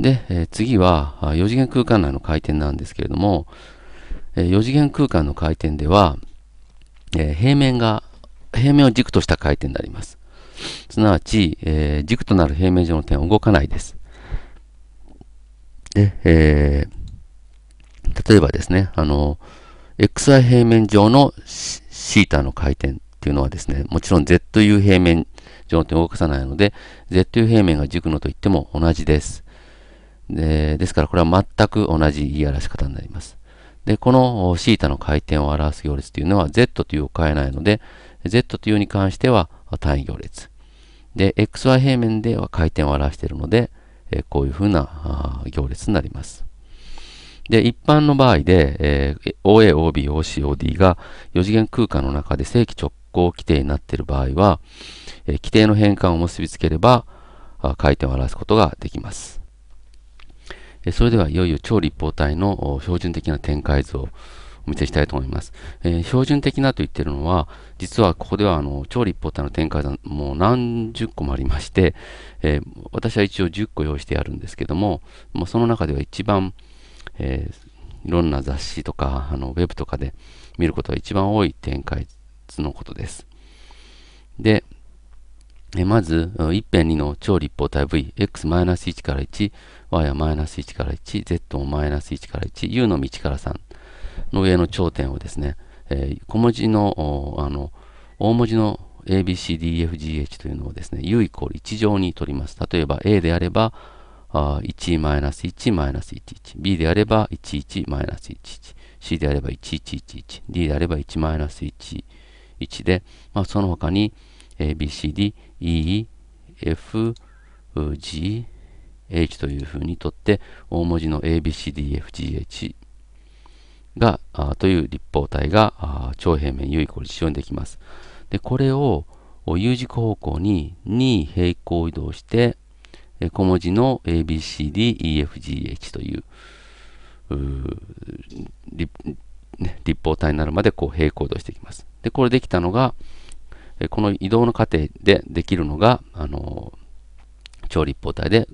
で、え次は4次元空間内の回転なんですけれども、え4次元空間の回転では、え平面が、平面を軸とした回転になります。すなわち、え軸となる平面上の点は動かないです。で、えー、例えばですね、あの、xi 平面上のシータの回転っていうのはですね、もちろん zu 平面上の点を動かさないので、zu 平面が軸のと言っても同じです。でですからこれは全く同じ言い表し方になります。で、この θ の回転を表す行列というのは z というを変えないので、z というに関しては単位行列。で、xy 平面では回転を表しているので、えこういうふうな行列になります。で、一般の場合で、えー、OA、OB、OC、OD が4次元空間の中で正規直行規定になっている場合は、えー、規定の変換を結びつければ、回転を表すことができます。えそれでは、いよいよ超立方体の標準的な展開図をお見せしたいと思います。えー、標準的なと言ってるのは、実はここではあの超立方体の展開図もう何十個もありまして、えー、私は一応10個用意してあるんですけども、もうその中では一番、えー、いろんな雑誌とかあのウェブとかで見ることが一番多い展開図のことです。で、まず、一辺2の超立方体 V、x-1 から1、y はマイナス1から1、z もマイナス1から1、u の道から3の上の頂点をですね、えー、小文字の、あの、大文字の ABCDFGH というのをですね、u イコール1乗に取ります。例えば A であれば、1マイナス1マイナス11、B であれば11マイナス11、C であれば1111、D であれば1マイナス11で、まあ、その他に、ABCD、E、F、G、H というふうにとって、大文字の ABCDFGH が、あという立方体があ長平面 U イコール1にできます。で、これを U 軸方向に2平行移動して、小文字の ABCDEFGH という立方体になるまでこう平行移動していきます。で、これできたのが、この移動の過程でできるのが、あの超立方体で、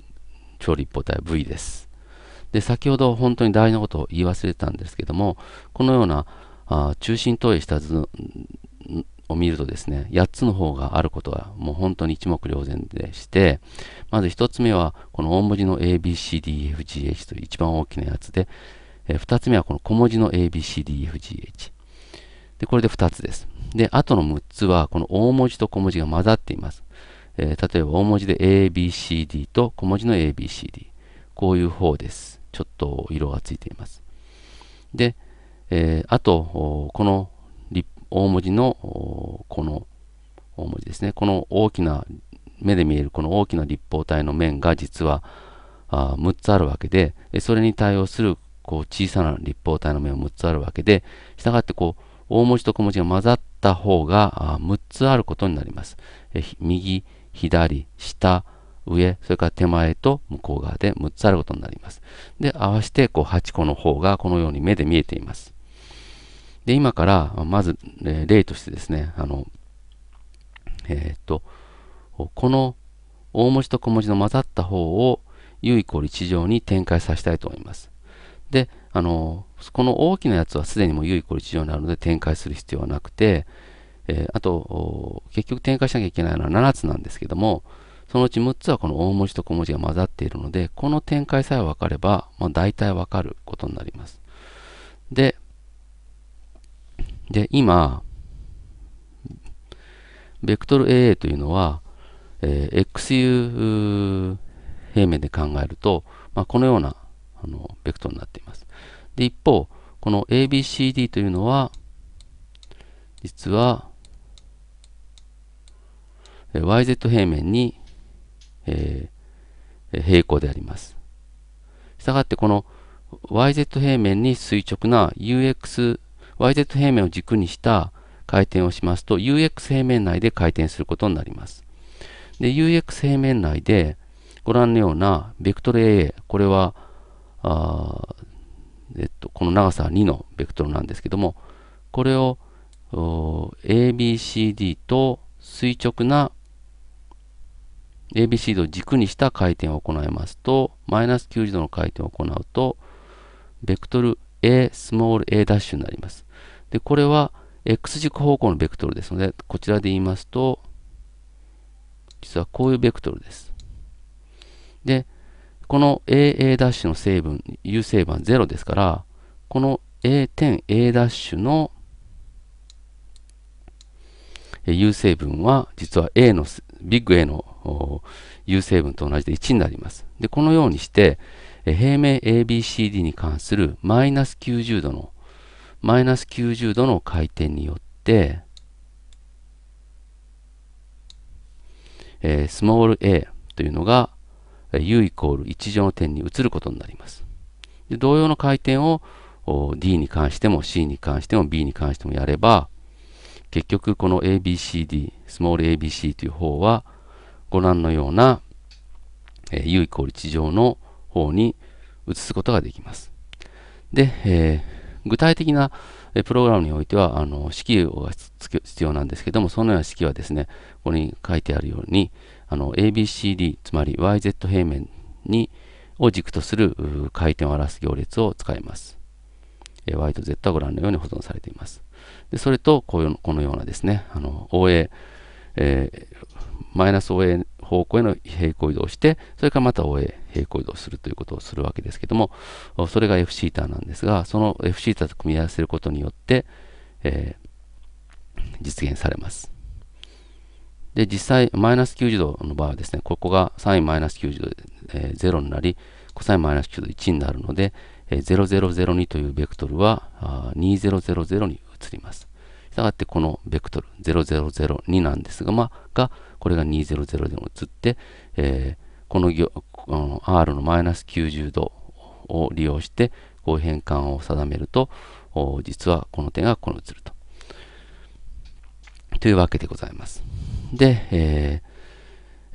超立方体 V です。で、先ほど本当に大事なことを言い忘れたんですけども、このようなあ中心投影した図を見るとですね、8つの方があることはもう本当に一目瞭然でして、まず1つ目はこの大文字の ABCDFGH という一番大きなやつで、え2つ目はこの小文字の ABCDFGH。で、これで2つです。で、あとの6つは、この大文字と小文字が混ざっています。えー、例えば、大文字で ABCD と小文字の ABCD。こういう方です。ちょっと色がついています。で、えー、あと、この大文字の、この大文字ですね。この大きな、目で見えるこの大きな立方体の面が実はあ6つあるわけで、それに対応するこう小さな立方体の面も6つあるわけで、したがってこう、大文字と小文字が混ざった方が6つあることになります。え右、左、下、上、それから手前と向こう側で6つあることになります。で、合わせてこう8個の方がこのように目で見えています。で、今から、まず、え例としてですね、あの、えー、っと、この大文字と小文字の混ざった方を u イコール1乗に展開させたいと思います。で、あの、この大きなやつはすでにもう u イコール1乗になるので展開する必要はなくて、えー、あと、結局展開しなきゃいけないのは7つなんですけども、そのうち6つはこの大文字と小文字が混ざっているので、この展開さえ分かれば、まあ、大体分かることになります。で、で、今、ベクトル AA というのは、えー、XU 平面で考えると、まあ、このようなあのベクトルになっています。で、一方、この ABCD というのは、実は、YZ 平面に、えー、平行であります。したがって、この YZ 平面に垂直な UX、YZ 平面を軸にした回転をしますと、UX 平面内で回転することになります。で、UX 平面内で、ご覧のようなベクトル AA、これは、えっと、この長さ2のベクトルなんですけども、これを ABCD と垂直な ABCD を軸にした回転を行いますと、マイナス90度の回転を行うと、ベクトル A スモール A' ダッシュになります。で、これは X 軸方向のベクトルですので、こちらで言いますと、実はこういうベクトルです。で、この AA' の成分、有成分は0ですから、この A 点 A' の有成分は実は A の、ビッグ A の有成分と同じで1になります。で、このようにして、平面 ABCD に関するマイナス90度の、マイナス90度の回転によって、えー、スモール a というのが、u イコール1乗の点に移ることになります。で同様の回転を D に関しても C に関しても B に関してもやれば、結局この ABCD、スモール ABC という方は、ご覧のような、え u イコール1乗の方に移すことができます。で、えー、具体的なプログラムにおいては、あの式が必要なんですけども、そのような式はですね、ここに書いてあるように、あの ABCD、つまり YZ 平面にを軸とする回転を表す行列を使います。Y と Z はご覧のように保存されています。でそれとこういう、このようなですね、あの OA、えマイナス OA 方向への平行移動して、それからまた OA 平行移動するということをするわけですけども、それが Fθ なんですが、その Fθ と組み合わせることによって、えー、実現されます。で、実際、マイナス90度の場合はですね、ここがサインマイナス90度で、えー、0になり、サインマイナス90度1になるので、えー、0002というベクトルは2000に移ります。したがって、このベクトル0002なんですが、まあ、が、これが200でも移って、えー、この行、の R のマイナス90度を利用して、こう変換を定めると、実はこの点がこの移ると。というわけでございます。で、え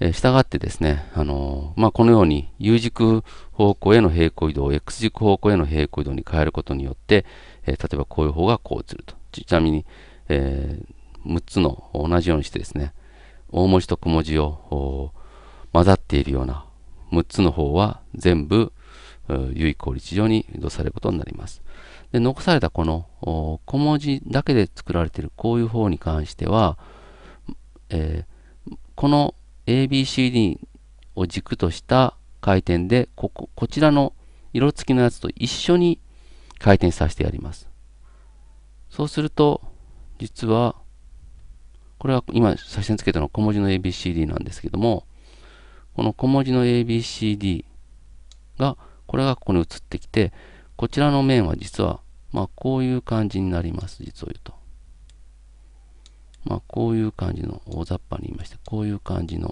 ー、したがってですね、あのー、まあ、このように U 軸方向への平行移動を X 軸方向への平行移動に変えることによって、えー、例えばこういう方がこう映ると。ちなみに、えー、6つの同じようにしてですね、大文字と小文字を混ざっているような6つの方は全部有意コー上に移動されることになります。で残されたこの小文字だけで作られているこういう方に関しては、えー、この ABCD を軸とした回転でこここちらの色付きのやつと一緒に回転させてやりますそうすると実はこれは今写真つけたのは小文字の ABCD なんですけどもこの小文字の ABCD がこれがここに移ってきてこちらの面は実はまあこういう感じになります実を言うとまあ、こういう感じの、大雑把に言いまして、こういう感じの、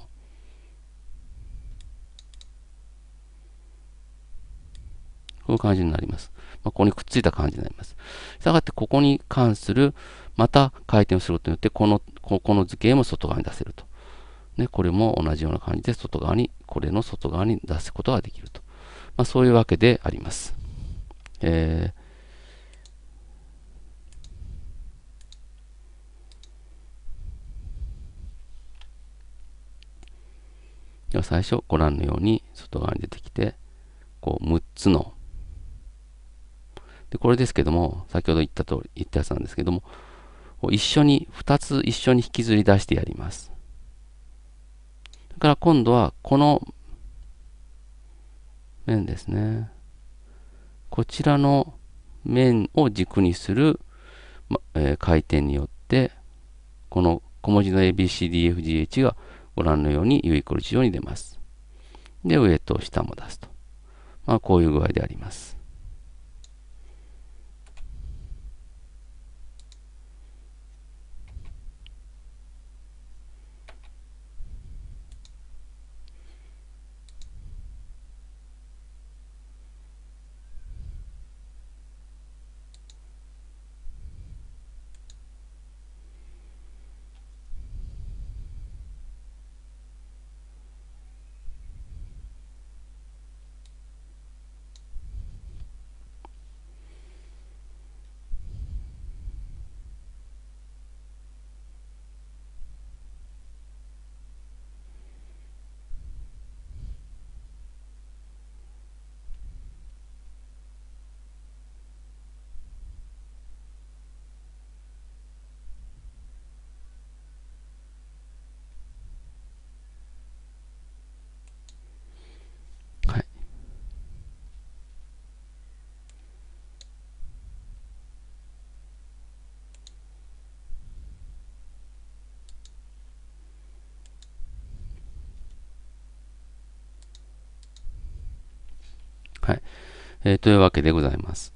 こういう感じになります。まあ、ここにくっついた感じになります。したがって、ここに関する、また回転をすることによって、この、ここの図形も外側に出せると。ね、これも同じような感じで、外側に、これの外側に出すことができると。まあ、そういうわけであります。えーでは最初ご覧のように外側に出てきてこう6つのでこれですけども先ほど言った通り言ったやつなんですけども一緒に2つ一緒に引きずり出してやりますだから今度はこの面ですねこちらの面を軸にする、まえー、回転によってこの小文字の ABCDFGH がご覧のように U イコール1上に出ます。で、上と下も出すと。まあ、こういう具合であります。はい。えー、というわけでございます。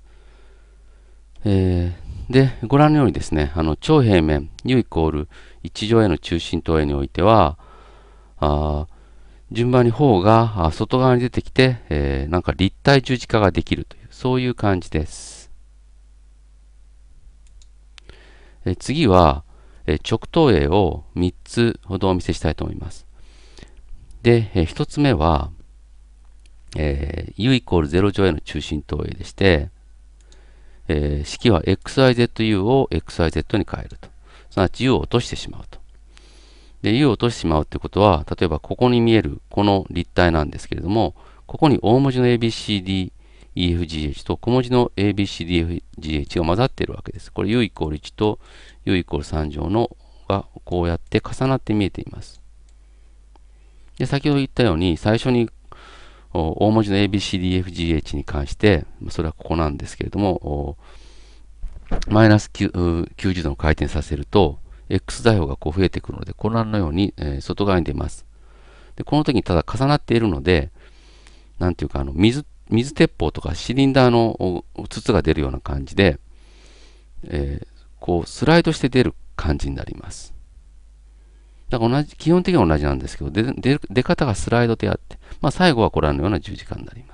えー、で、ご覧のようにですね、あの、超平面 U イコール1乗への中心投影においては、あ順番に方が外側に出てきて、えー、なんか立体十字架ができるという、そういう感じです。え次は、え直投影を3つほどお見せしたいと思います。で、え1つ目は、えー、u イコール0乗への中心投影でして、えー、式は xizu を xyz に変えると。すなわち u を落としてしまうと。で、u を落としてしまうということは、例えばここに見えるこの立体なんですけれども、ここに大文字の ABCDEFGH と小文字の ABCDFGH が混ざっているわけです。これ u イコール1と u イコール3乗のがこうやって重なって見えています。で、先ほど言ったように、最初に大文字の ABCDFGH に関して、それはここなんですけれども、マイナス90度の回転させると、X 座標がこう増えてくるので、ご覧のように、え外側に出ます。で、この時にただ重なっているので、なんていうか、あの水、水鉄砲とかシリンダーの筒が出るような感じで、えー、こうスライドして出る感じになります。だから同じ、基本的には同じなんですけど、出、方がスライドであって、まあ最後はご覧のような十字架になります。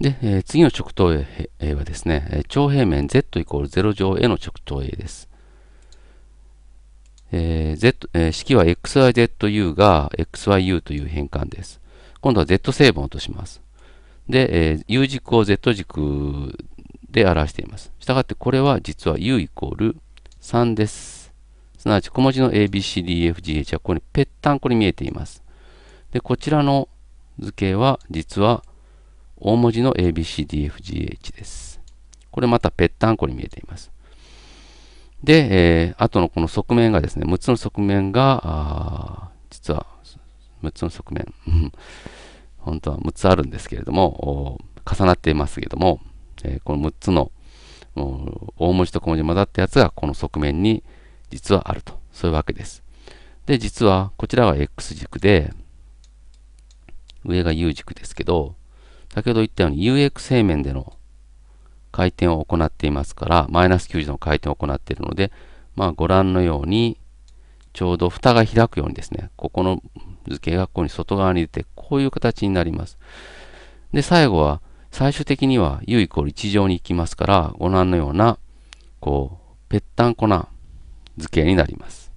で、えー、次の直等、A はですね、長平面 z イコール0乗 a の直等 A です。えー Z えー、式は xyzu が xyu という変換です。今度は z 成分を落とします。で、えー、u 軸を z 軸で表しています。したがってこれは実は u イコール3です。すなわち小文字の abcdfgh はここにぺったんこに見えています。で、こちらの図形は実は大文字の ABCDFGH です。これまたぺったんこに見えています。で、えー、あとのこの側面がですね、6つの側面が、実は6つの側面、本当は6つあるんですけれども、重なっていますけれども、えー、この6つの大文字と小文字混ざったやつがこの側面に実はあると、そういうわけです。で、実はこちらは X 軸で、上が U 軸ですけど、先ほど言ったように UX 平面での回転を行っていますから、マイナス90度の回転を行っているので、まあご覧のように、ちょうど蓋が開くようにですね、ここの図形がここに外側に出て、こういう形になります。で、最後は、最終的には u イコール1乗に行きますから、ご覧のような、こう、ぺったんこな図形になります。